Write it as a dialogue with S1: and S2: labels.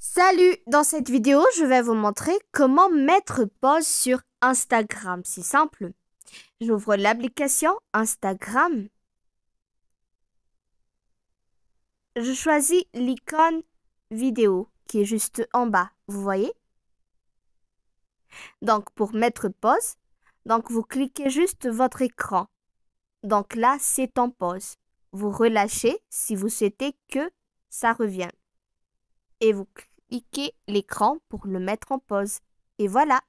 S1: Salut Dans cette vidéo, je vais vous montrer comment mettre pause sur Instagram. C'est simple. J'ouvre l'application Instagram. Je choisis l'icône vidéo qui est juste en bas, vous voyez Donc pour mettre pause, donc vous cliquez juste votre écran. Donc là, c'est en pause. Vous relâchez si vous souhaitez que ça revienne. Et vous cliquez cliquez l'écran pour le mettre en pause. Et voilà,